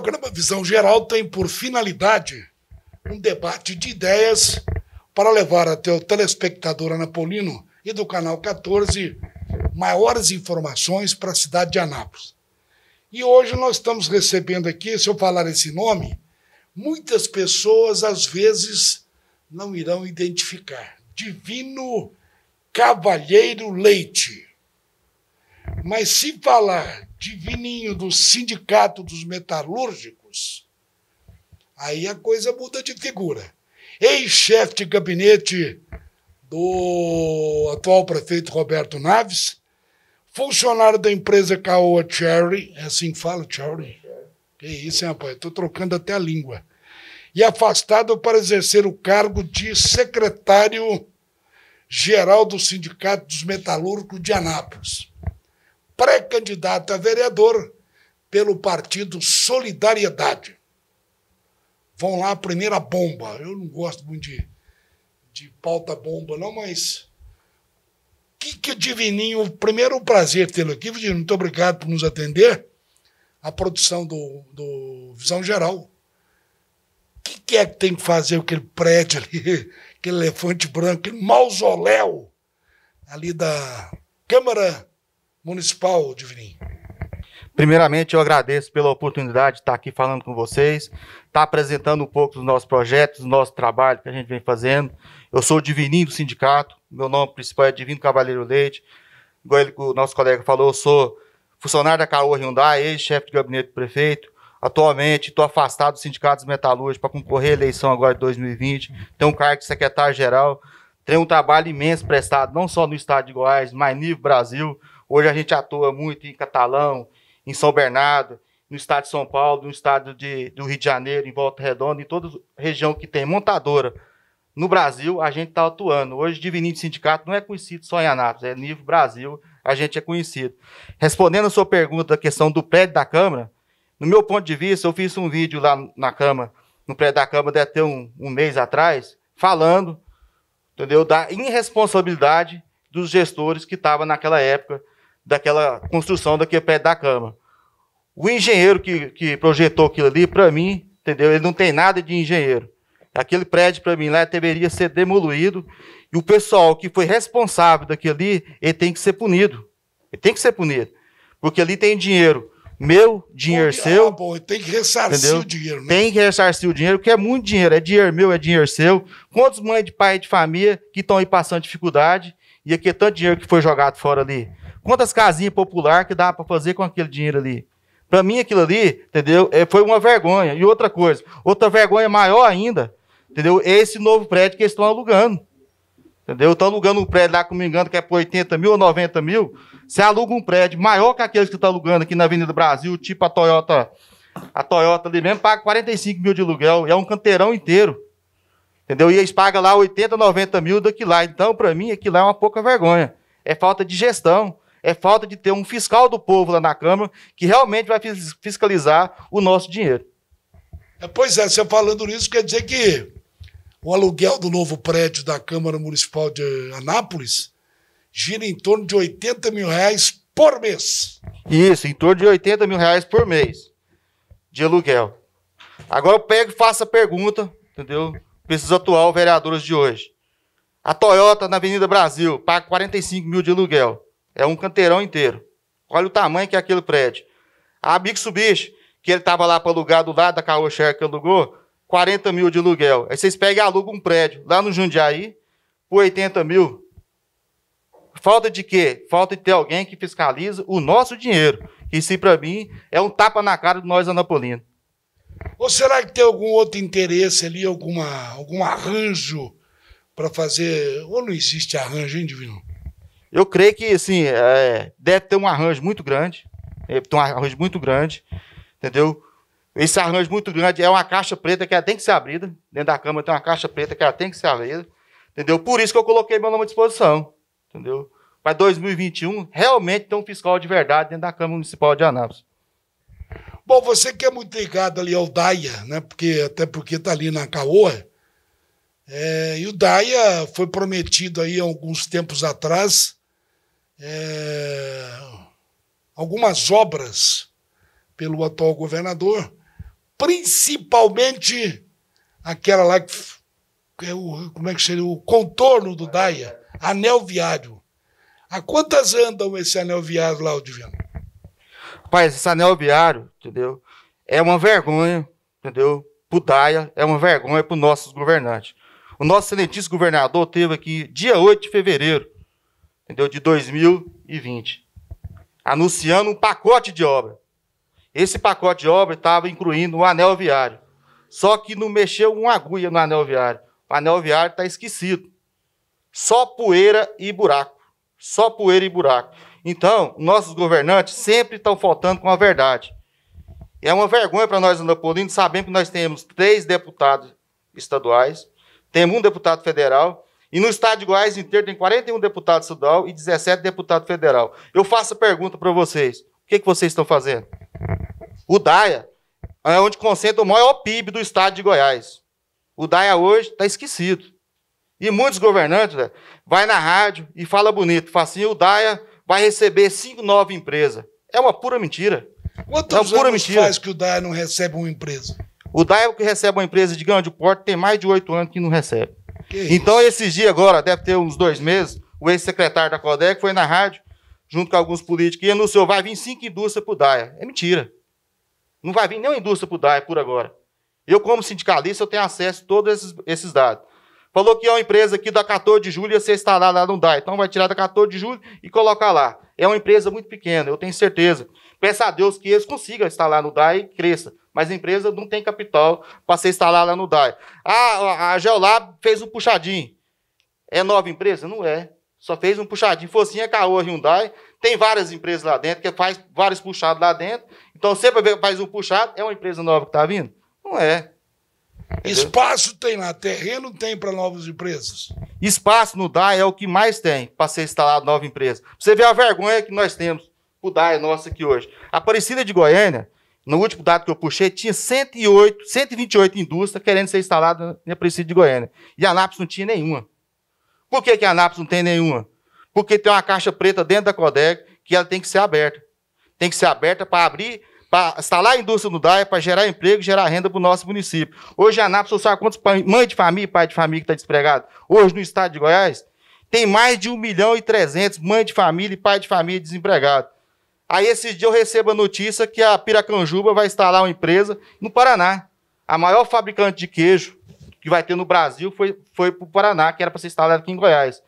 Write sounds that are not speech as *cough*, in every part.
programa Visão Geral tem por finalidade um debate de ideias para levar até o telespectador anapolino e do canal 14 maiores informações para a cidade de Anápolis. E hoje nós estamos recebendo aqui, se eu falar esse nome, muitas pessoas às vezes não irão identificar. Divino Cavalheiro Leite. Mas se falar de vininho do Sindicato dos Metalúrgicos, aí a coisa muda de figura. Ex-chefe de gabinete do atual prefeito Roberto Naves, funcionário da empresa Caoa Cherry, é assim que fala, Cherry? Que isso, hein, rapaz? Estou trocando até a língua. E afastado para exercer o cargo de secretário-geral do Sindicato dos Metalúrgicos de Anápolis pré-candidato a vereador pelo partido Solidariedade. Vão lá a primeira bomba. Eu não gosto muito de, de pauta bomba, não, mas. Que, que Divininho, primeiro um prazer tê-lo aqui, Vidinho. Muito obrigado por nos atender. A produção do, do Visão Geral. O que, que, é que tem que fazer aquele prédio ali, *laughs* aquele elefante branco, aquele mausoléu ali da Câmara Municipal, Divinim. Primeiramente, eu agradeço pela oportunidade de estar aqui falando com vocês, estar apresentando um pouco dos nossos projetos, do nosso trabalho que a gente vem fazendo. Eu sou o Divininho do sindicato, meu nome principal é Divino Cavaleiro Leite. Igual ele, o nosso colega falou, eu sou funcionário da Caoa Hyundai, ex-chefe de gabinete do prefeito. Atualmente, estou afastado do sindicato dos metalúrgicos para concorrer à eleição agora de 2020. Tenho um cargo de secretário-geral. Tenho um trabalho imenso prestado, não só no estado de Goiás, mas nível Brasil. Hoje a gente atua muito em Catalão, em São Bernardo, no estado de São Paulo, no estado de, do Rio de Janeiro, em Volta Redonda, em toda região que tem montadora. No Brasil, a gente está atuando. Hoje, Divininho Sindicato não é conhecido só em Anápolis, é nível Brasil, a gente é conhecido. Respondendo a sua pergunta da questão do prédio da Câmara, no meu ponto de vista, eu fiz um vídeo lá na Câmara, no prédio da Câmara, deve ter um, um mês atrás, falando entendeu? Da irresponsabilidade dos gestores que estavam naquela época daquela construção daquele pé da cama. O engenheiro que, que projetou aquilo ali, para mim, entendeu? Ele não tem nada de engenheiro. Aquele prédio, para mim, lá deveria ser demolido. E o pessoal que foi responsável daquilo ali, ele tem que ser punido. Ele tem que ser punido. Porque ali tem dinheiro meu, dinheiro seu. Ah, bom, tem que ressarcir entendeu? o dinheiro, né? Tem que ressarcir o dinheiro, porque é muito dinheiro. É dinheiro meu, é dinheiro seu. Quantos mães de pai de família que estão aí passando dificuldade e aqui é tanto dinheiro que foi jogado fora ali? Quantas casinhas popular que dá para fazer com aquele dinheiro ali? Para mim, aquilo ali, entendeu? É, foi uma vergonha. E outra coisa, outra vergonha maior ainda, entendeu? É esse novo prédio que eles estão alugando. Entendeu? Estão alugando um prédio lá, como me engano, que é por 80 mil ou 90 mil. Você aluga um prédio maior que aqueles que estão tá alugando aqui na Avenida Brasil, tipo a Toyota, a Toyota ali mesmo, paga 45 mil de aluguel. É um canteirão inteiro. Entendeu? E eles pagam lá 80, 90 mil daqui lá. Então, para mim, aquilo lá é uma pouca vergonha. É falta de gestão é falta de ter um fiscal do povo lá na Câmara que realmente vai fiscalizar o nosso dinheiro. É, pois é, você falando nisso, quer dizer que o aluguel do novo prédio da Câmara Municipal de Anápolis gira em torno de 80 mil reais por mês. Isso, em torno de 80 mil reais por mês de aluguel. Agora eu pego e faço a pergunta, entendeu? esses atual vereadores de hoje. A Toyota na Avenida Brasil paga 45 mil de aluguel. É um canteirão inteiro. Olha o tamanho que é aquele prédio. A Mitsubishi, que ele estava lá para alugar do lado da Caoxer que alugou, 40 mil de aluguel. Aí vocês pegam e alugam um prédio lá no Jundiaí por 80 mil. Falta de quê? Falta de ter alguém que fiscaliza o nosso dinheiro. Isso, para mim, é um tapa na cara de nós, Anapolino. Ou será que tem algum outro interesse ali, alguma, algum arranjo para fazer? Ou não existe arranjo, hein, Divino? Eu creio que, assim, é, deve ter um arranjo muito grande. É, tem um arranjo muito grande, entendeu? Esse arranjo muito grande é uma caixa preta que ela tem que ser abrida. Dentro da Câmara tem uma caixa preta que ela tem que ser abrida, entendeu? Por isso que eu coloquei meu nome à disposição, entendeu? Para 2021, realmente ter um fiscal de verdade dentro da Câmara Municipal de Anápolis. Bom, você que é muito ligado ali ao DAIA, né? Porque, até porque está ali na Caoa. É, e o DAIA foi prometido aí alguns tempos atrás é, algumas obras pelo atual governador, principalmente aquela lá que é o, como é que seria o contorno do Daia, anel viário. A quantas andam esse anel viário lá, Divino? Rapaz, esse anel viário, entendeu? É uma vergonha, entendeu? Pro Daia, é uma vergonha para os nossos governantes. O nosso excelentíssimo governador teve aqui dia 8 de fevereiro entendeu? de 2020, anunciando um pacote de obra. Esse pacote de obra estava incluindo um anel viário. Só que não mexeu uma agulha no anel viário. O anel viário está esquecido. Só poeira e buraco. Só poeira e buraco. Então, nossos governantes sempre estão faltando com a verdade. É uma vergonha para nós, Anapolino, sabendo que nós temos três deputados estaduais, temos um deputado federal e no estado de Goiás inteiro tem 41 deputados estadual e 17 deputados federal. Eu faço a pergunta para vocês. O que, que vocês estão fazendo? O DAIA é onde concentra o maior PIB do estado de Goiás. O DAIA hoje está esquecido. E muitos governantes né, vai na rádio e fala bonito, fala assim, o DAIA vai receber cinco novas empresas. É uma pura mentira. Quantos é uma pura mentira. faz que o DAIA não recebe uma empresa? O DAIA é que recebe uma empresa de grande porte tem mais de oito anos que não recebe então, esses dias agora, deve ter uns dois meses, o ex-secretário da CODEC foi na rádio, junto com alguns políticos, e anunciou: vai vir cinco indústrias para o DAIA. É mentira. Não vai vir nenhuma indústria para o DAIA por agora. Eu, como sindicalista, eu tenho acesso a todos esses, esses dados. Falou que é uma empresa que da 14 de julho ia ser instalada lá no DAI. Então vai tirar da 14 de julho e colocar lá. É uma empresa muito pequena, eu tenho certeza. Peça a Deus que eles consigam instalar no DAI e cresça. Mas a empresa não tem capital para ser instalada lá no DAI. Ah, a Geolab fez um puxadinho. É nova empresa? Não é. Só fez um puxadinho. Focinha, é Caoa, Hyundai. Tem várias empresas lá dentro, que faz vários puxados lá dentro. Então, sempre faz um puxado. É uma empresa nova que está vindo? Não é. Entendeu? Espaço tem lá, terreno tem para novas empresas. Espaço no DAI é o que mais tem para ser instalado nova empresa. Você vê a vergonha que nós temos o nossa nosso aqui hoje. A Aparecida de Goiânia, no último dado que eu puxei, tinha 108, 128 indústrias querendo ser instalada na Aparecida de Goiânia. E a Anápolis não tinha nenhuma. Por que, que a Anápolis não tem nenhuma? Porque tem uma caixa preta dentro da codec que ela tem que ser aberta. Tem que ser aberta para abrir, para instalar a indústria no DAE, para gerar emprego e gerar renda para o nosso município. Hoje a Anápolis, sabe quantos mães de família e pai de família que está despregado? Hoje no estado de Goiás, tem mais de 1 milhão e 300 mães de família e pai de família desempregado. Aí esse dia eu recebo a notícia que a Piracanjuba vai instalar uma empresa no Paraná. A maior fabricante de queijo que vai ter no Brasil foi, foi para o Paraná, que era para ser instalada aqui em Goiás.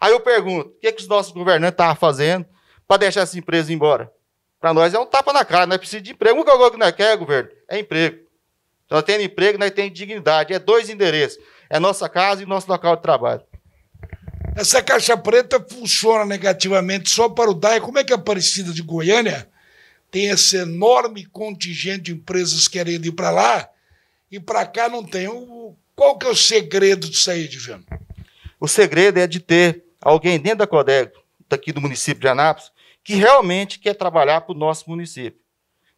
Aí eu pergunto, o que, é que os nossos governantes estavam fazendo para deixar essa empresa embora? Para nós é um tapa na cara, não é preciso de emprego. O que nós quer, governo, é emprego. nós temos emprego, nós temos dignidade. É dois endereços. É nossa casa e nosso local de trabalho. Essa caixa preta funciona negativamente só para o DAE. Como é que a Aparecida de Goiânia tem esse enorme contingente de empresas querendo ir para lá e para cá não tem? Qual que é o segredo disso aí, Divino? O segredo é de ter alguém dentro da CODEG, daqui do município de Anápolis, que realmente quer trabalhar para o nosso município.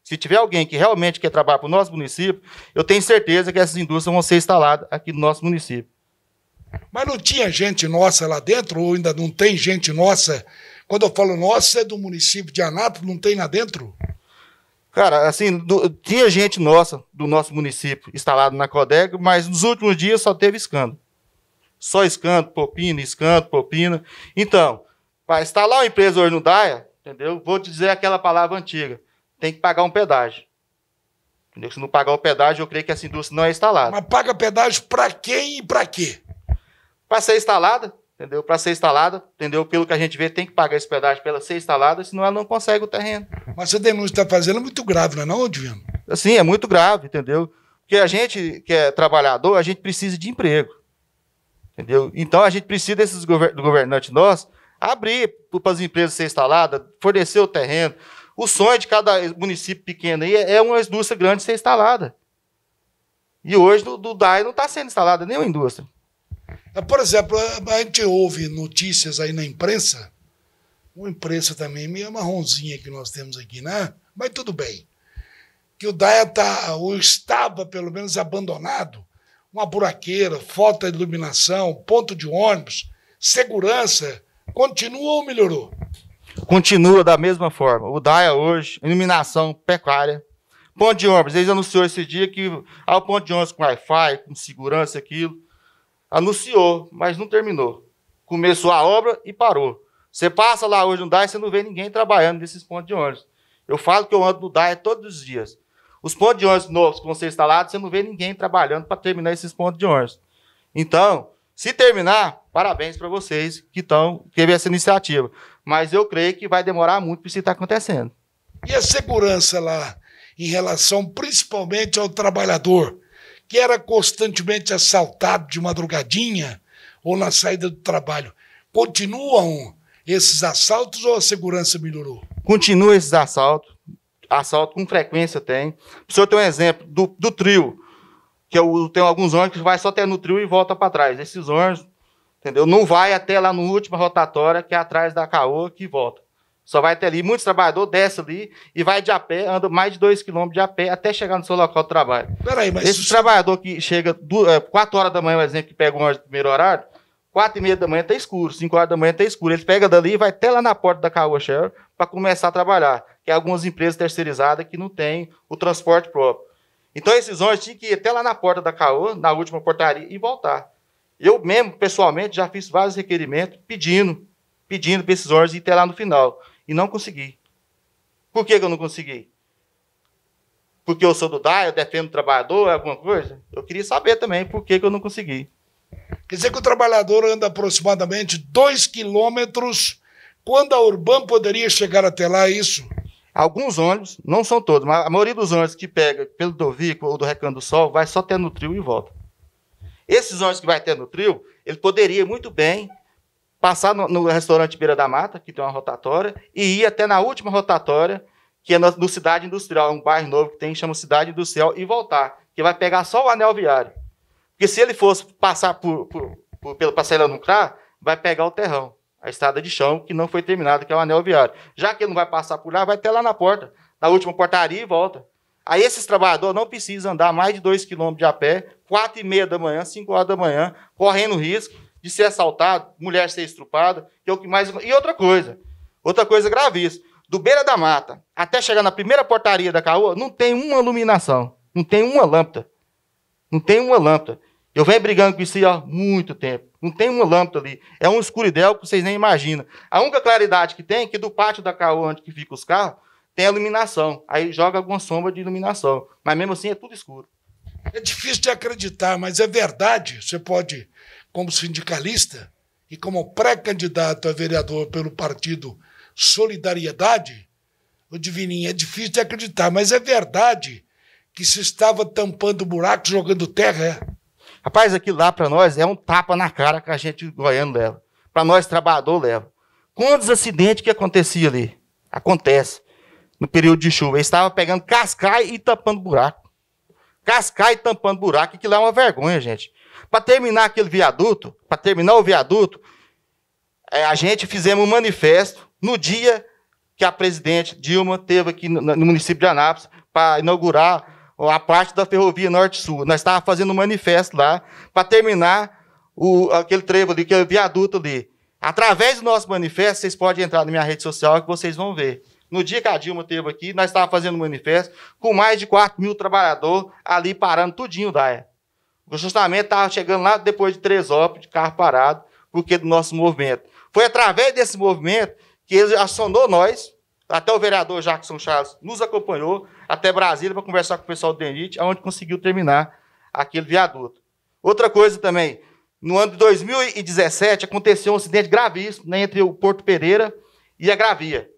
Se tiver alguém que realmente quer trabalhar para o nosso município, eu tenho certeza que essas indústrias vão ser instaladas aqui no nosso município. Mas não tinha gente nossa lá dentro, ou ainda não tem gente nossa? Quando eu falo nossa, é do município de Anápolis, não tem lá dentro? Cara, assim, do, tinha gente nossa, do nosso município, instalado na CODEG, mas nos últimos dias só teve escândalo. Só escândalo, propina, escândalo, propina. Então, para instalar uma empresa hoje no DAIA, entendeu? Vou te dizer aquela palavra antiga. Tem que pagar um pedágio. Entendeu? Se não pagar o pedágio, eu creio que essa indústria não é instalada. Mas paga pedágio para quem e para quê? para ser instalada, entendeu? Para ser instalada, entendeu? Pelo que a gente vê, tem que pagar esse pedágio para ela ser instalada, senão ela não consegue o terreno. Mas essa denúncia que está fazendo é muito grave, não é não, Divino? Sim, é muito grave, entendeu? Porque a gente que é trabalhador, a gente precisa de emprego, entendeu? Então a gente precisa desses do governantes nossos abrir para as empresas ser instaladas, fornecer o terreno. O sonho de cada município pequeno aí é, é uma indústria grande ser instalada. E hoje do, do não está sendo instalada nenhuma indústria. É, por exemplo, a gente ouve notícias aí na imprensa, uma imprensa também meio marronzinha que nós temos aqui, né? Mas tudo bem. Que o Daia tá, ou estava pelo menos abandonado, uma buraqueira, falta de iluminação, ponto de ônibus, segurança, continua ou melhorou? Continua da mesma forma. O DAIA hoje, iluminação pecuária, ponto de ônibus. Eles anunciou esse dia que o ponto de ônibus com Wi-Fi, com segurança, aquilo anunciou, mas não terminou. Começou a obra e parou. Você passa lá hoje no DAE, você não vê ninguém trabalhando nesses pontos de ônibus. Eu falo que eu ando no DAE todos os dias. Os pontos de ônibus novos que vão ser instalados, você não vê ninguém trabalhando para terminar esses pontos de ônibus. Então, se terminar, parabéns para vocês que estão teve essa iniciativa. Mas eu creio que vai demorar muito para isso estar tá acontecendo. E a segurança lá, em relação principalmente ao trabalhador? que era constantemente assaltado de madrugadinha ou na saída do trabalho. Continuam esses assaltos ou a segurança melhorou? Continua esses assaltos. Assalto com frequência tem. O senhor tem um exemplo do, do trio, que eu tenho alguns ônibus que vai só até no trio e volta para trás. Esses ônibus, entendeu? Não vai até lá no última rotatória, que é atrás da Caoa, que volta. Só vai até ali. Muitos trabalhadores descem ali e vai de a pé, anda mais de dois quilômetros de a pé até chegar no seu local de trabalho. Peraí, mas... Esse trabalhador que chega é, quatro horas da manhã, por exemplo, que pega o ônibus do primeiro horário, quatro e meia da manhã tá escuro, cinco horas da manhã tá escuro. Ele pega dali e vai até lá na porta da Caoa Share para começar a trabalhar. Que é algumas empresas terceirizadas que não têm o transporte próprio. Então esses ônibus tinham que ir até lá na porta da Caoa, na última portaria, e voltar. Eu mesmo, pessoalmente, já fiz vários requerimentos pedindo, pedindo para esses ônibus ir até lá no final. E não consegui. Por que, que eu não consegui? Porque eu sou do DAI, eu defendo o trabalhador, alguma coisa? Eu queria saber também por que, que eu não consegui. Quer dizer que o trabalhador anda aproximadamente 2 quilômetros quando a Urban poderia chegar até lá, é isso? Alguns ônibus, não são todos, mas a maioria dos ônibus que pega pelo Dovico ou do Recanto do Sol vai só até no trio e volta. Esses ônibus que vai até no trio, ele poderia muito bem passar no, no restaurante Beira da Mata, que tem uma rotatória, e ir até na última rotatória, que é no, Cidade Industrial, um bairro novo que tem, chama Cidade Industrial, e voltar, que vai pegar só o anel viário. Porque se ele fosse passar por, por, por, pela Parcela Nuclear, vai pegar o terrão, a estrada de chão, que não foi terminada, que é o anel viário. Já que ele não vai passar por lá, vai até lá na porta, na última portaria e volta. Aí esses trabalhadores não precisam andar mais de dois quilômetros de a pé, quatro e meia da manhã, cinco horas da manhã, correndo risco de ser assaltado, mulher ser estrupada, que é o que mais. E outra coisa, outra coisa gravíssima. Do beira da mata até chegar na primeira portaria da Caoa, não tem uma iluminação, não tem uma lâmpada. Não tem uma lâmpada. Eu venho brigando com isso há muito tempo. Não tem uma lâmpada ali. É um escuridel que vocês nem imaginam. A única claridade que tem é que do pátio da Caoa, onde que fica os carros, tem a iluminação. Aí joga alguma sombra de iluminação. Mas mesmo assim é tudo escuro. É difícil de acreditar, mas é verdade. Você pode como sindicalista e como pré-candidato a vereador pelo partido Solidariedade, o Divininho, é difícil de acreditar, mas é verdade que se estava tampando buraco, jogando terra. É. Rapaz, aquilo lá para nós é um tapa na cara que a gente goiano leva. Para nós, trabalhador, leva. Quantos acidentes que acontecia ali? Acontece. No período de chuva. Eles estavam pegando cascai e tampando buraco. Cascai e tampando buraco. Aquilo lá é uma vergonha, gente. Para terminar aquele viaduto, para terminar o viaduto, é, a gente fizemos um manifesto no dia que a presidente Dilma teve aqui no, no município de Anápolis para inaugurar a parte da ferrovia Norte-Sul. Nós estávamos fazendo um manifesto lá para terminar o, aquele trevo ali, aquele viaduto ali. Através do nosso manifesto, vocês podem entrar na minha rede social que vocês vão ver. No dia que a Dilma teve aqui, nós estávamos fazendo um manifesto com mais de 4 mil trabalhadores ali parando tudinho da área. O justamente estava chegando lá depois de três horas de carro parado, porque do nosso movimento. Foi através desse movimento que ele acionou nós, até o vereador Jackson Charles nos acompanhou até Brasília para conversar com o pessoal do DENIT, onde conseguiu terminar aquele viaduto. Outra coisa também, no ano de 2017 aconteceu um acidente gravíssimo né, entre o Porto Pereira e a Gravia,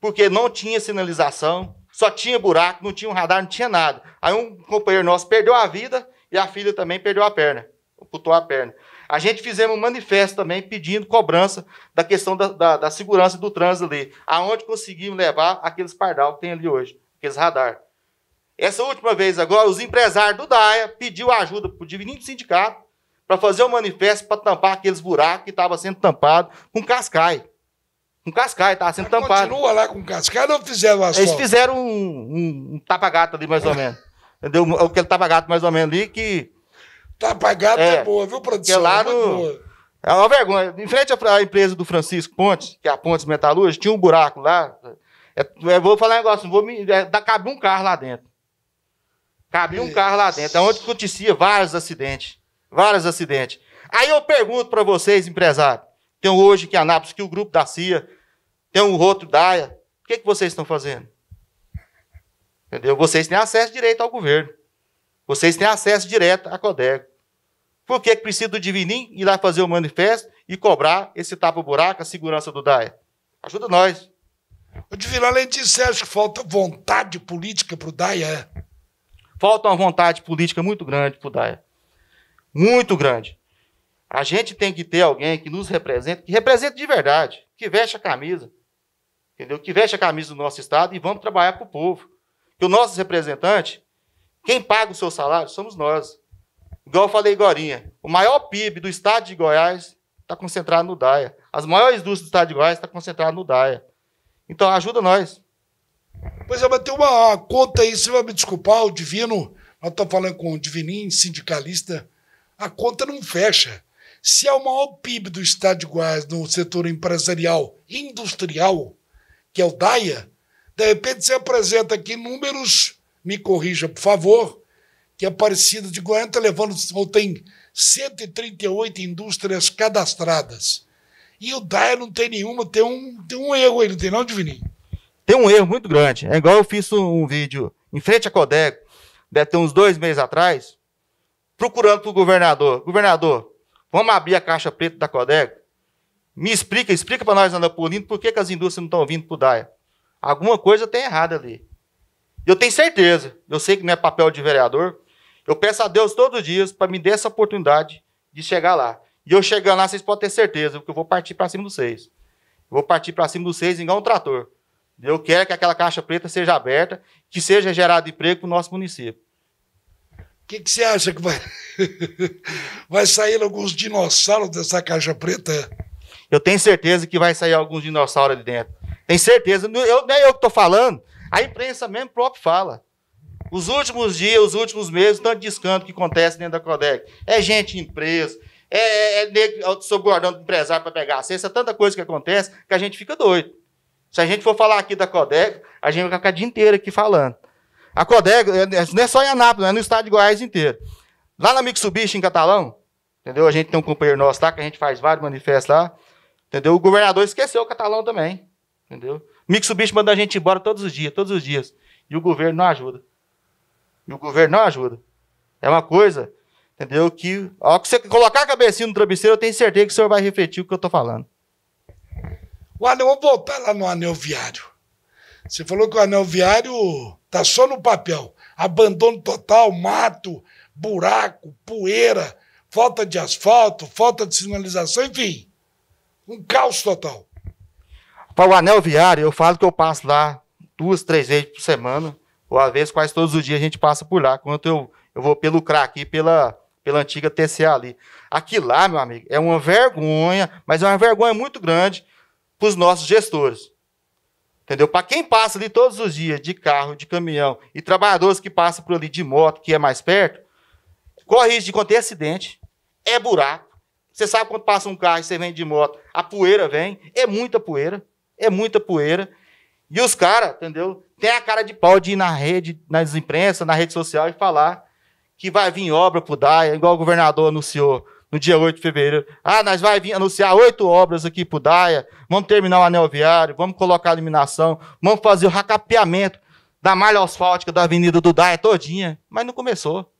porque não tinha sinalização, só tinha buraco, não tinha um radar, não tinha nada. Aí um companheiro nosso perdeu a vida e a filha também perdeu a perna, amputou a perna. A gente fizemos um manifesto também pedindo cobrança da questão da, da, da segurança do trânsito ali, aonde conseguimos levar aqueles pardal que tem ali hoje, aqueles radar. Essa última vez agora, os empresários do DAIA pediu ajuda para o Divininho Sindicato para fazer um manifesto para tampar aqueles buracos que estavam sendo tampados com cascai. Com cascai, estava sendo Mas tampado. Continua lá com cascai ou fizeram o asfalto? Eles fizeram um, um, um tapa-gato ali, mais ou menos. Entendeu? É o que ele tava gato mais ou menos ali, que. Tapa gato é, é boa, viu, produção? lá é no, é uma vergonha. Em frente à empresa do Francisco Pontes, que é a Pontes Metalúrgica, tinha um buraco lá. É, é vou falar um negócio, vou me, é, dá, cabe um carro lá dentro. Cabia um carro lá dentro. É onde acontecia vários acidentes. Vários acidentes. Aí eu pergunto para vocês, empresários. Tem hoje aqui em Anápolis, que o grupo da CIA, tem o outro DAIA. O que, que vocês estão fazendo? Entendeu? Vocês têm acesso direito ao governo. Vocês têm acesso direto à CODEC. Por que, é precisa do Divinim ir lá fazer o manifesto e cobrar esse tapa-buraco, a segurança do DAE? Ajuda nós. O Divinim além disso, acho que falta vontade política para o DAE. É? Falta uma vontade política muito grande para o DAE. Muito grande. A gente tem que ter alguém que nos represente, que represente de verdade, que veste a camisa, entendeu? Que veste a camisa do nosso Estado e vamos trabalhar para o povo. Que o nosso representante, quem paga o seu salário, somos nós. Igual eu falei agora, o maior PIB do estado de Goiás está concentrado no DAIA. As maiores indústrias do estado de Goiás estão tá concentradas no DAIA. Então ajuda nós. Pois é, mas tem uma conta aí, você vai me desculpar, o Divino, nós estamos falando com o Divininho, sindicalista, a conta não fecha. Se é o maior PIB do estado de Goiás no setor empresarial industrial, que é o DAIA, de repente você apresenta aqui números, me corrija, por favor, que a é Aparecida de Goiânia ah, está então levando, ou tem 138 indústrias cadastradas. E o DAE não tem nenhuma, tem um, tem um erro aí, não tem não, Divininho? Tem um erro muito grande. É igual eu fiz um vídeo em frente à Codeco, deve ter uns dois meses atrás, procurando para o governador. Governador, vamos abrir a caixa preta da Codeco? Me explica, explica para nós, Anapolino, por que, que as indústrias não estão vindo para o DAE. Alguma coisa tem errada ali. Eu tenho certeza, eu sei que não é papel de vereador. Eu peço a Deus todos os dias para me dar essa oportunidade de chegar lá. E eu chegando lá, vocês podem ter certeza, porque eu vou partir para cima dos seis. Eu vou partir para cima dos seis igual um trator. Eu quero que aquela caixa preta seja aberta, que seja gerado emprego para o nosso município. O que, que, você acha que vai... *laughs* vai sair alguns dinossauros dessa caixa preta? Eu tenho certeza que vai sair alguns dinossauros ali dentro. Tem certeza. Eu, é eu que estou falando. A imprensa mesmo própria fala. Os últimos dias, os últimos meses, tanto de escândalo que acontece dentro da Codec. É gente empresa, é, é, é subordando empresário para pegar a cesta, tanta coisa que acontece que a gente fica doido. Se a gente for falar aqui da Codec, a gente vai ficar o dia inteiro aqui falando. A Codec é, é, não é só em Anápolis, é no estado de Goiás inteiro. Lá na Mitsubishi, em Catalão, entendeu? A gente tem um companheiro nosso lá, que a gente faz vários manifestos lá, entendeu? O governador esqueceu o Catalão também. Entendeu? Mitsubishi manda a gente embora todos os dias, todos os dias. E o governo não ajuda. E o governo não ajuda. É uma coisa, entendeu? Que ao que você colocar a cabecinha no travesseiro, eu tenho certeza que o senhor vai refletir o que eu estou falando. Olha, eu vou voltar lá no anel viário. Você falou que o anel viário tá só no papel. Abandono total, mato, buraco, poeira, falta de asfalto, falta de sinalização, enfim. Um caos total. Para o anel viário, eu falo que eu passo lá duas, três vezes por semana, ou às vezes quase todos os dias a gente passa por lá, enquanto eu, eu vou pelo CRA aqui, pela, pela antiga TCA ali. Aqui lá, meu amigo, é uma vergonha, mas é uma vergonha muito grande para os nossos gestores. Entendeu? Para quem passa ali todos os dias, de carro, de caminhão, e trabalhadores que passam por ali de moto, que é mais perto, corre risco de conter acidente, é buraco. Você sabe quando passa um carro e você vem de moto, a poeira vem, é muita poeira é muita poeira. E os caras, entendeu? Tem a cara de pau de ir na rede, nas imprensas, na rede social e falar que vai vir obra pro DAIA, igual o governador anunciou no dia 8 de fevereiro. Ah, nós vai vir anunciar oito obras aqui pro DAIA, vamos terminar o anel viário, vamos colocar a iluminação, vamos fazer o racapeamento da malha asfáltica da avenida do DAIA todinha. Mas não começou.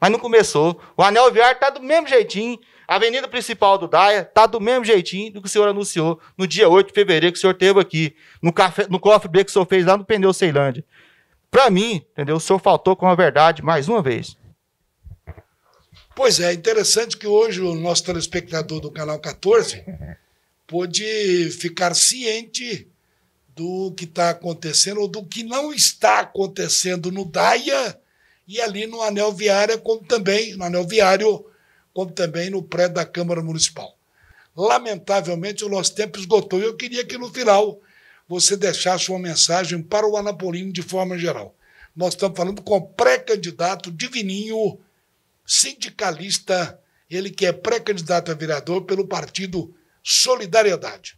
Mas não começou. O anel viário tá do mesmo jeitinho. A avenida principal do Daia tá do mesmo jeitinho do que o senhor anunciou no dia 8 de fevereiro que o senhor teve aqui, no, café, no que o senhor fez lá no Pneu Ceilândia. Para mim, entendeu? O senhor faltou com a verdade mais uma vez. Pois é, interessante que hoje o nosso telespectador do Canal 14 pôde ficar ciente do que está acontecendo ou do que não está acontecendo no DAIA e ali no anel viário, como também no anel viário como também no prédio da Câmara Municipal. Lamentavelmente, o nosso tempo esgotou e eu queria que no final você deixasse uma mensagem para o Anapolino de forma geral. Nós estamos falando com o pré-candidato Divininho, sindicalista, ele que é pré-candidato a vereador pelo partido Solidariedade.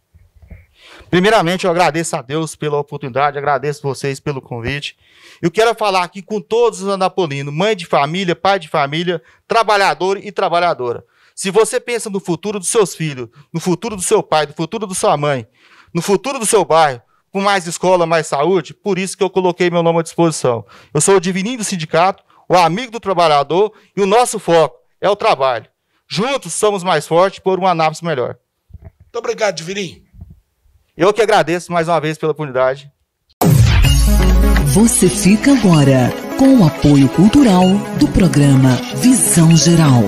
Primeiramente, eu agradeço a Deus pela oportunidade, agradeço vocês pelo convite. Eu quero falar aqui com todos os anapolinos, mãe de família, pai de família, trabalhador e trabalhadora. Se você pensa no futuro dos seus filhos, no futuro do seu pai, no futuro da sua mãe, no futuro do seu bairro, com mais escola, mais saúde, por isso que eu coloquei meu nome à disposição. Eu sou o divininho do sindicato, o amigo do trabalhador e o nosso foco é o trabalho. Juntos somos mais fortes por uma Anápolis melhor. Muito obrigado, Divininho. Eu que agradeço mais uma vez pela oportunidade. Você fica agora com o apoio cultural do programa Visão Geral.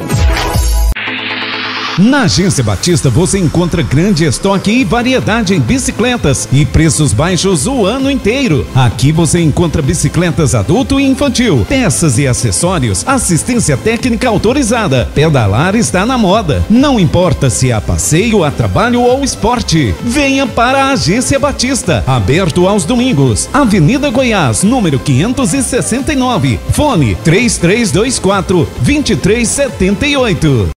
Na Agência Batista você encontra grande estoque e variedade em bicicletas e preços baixos o ano inteiro. Aqui você encontra bicicletas adulto e infantil, peças e acessórios, assistência técnica autorizada. Pedalar está na moda. Não importa se há passeio, a trabalho ou esporte. Venha para a Agência Batista, aberto aos domingos. Avenida Goiás, número 569. Fone 3324 2378.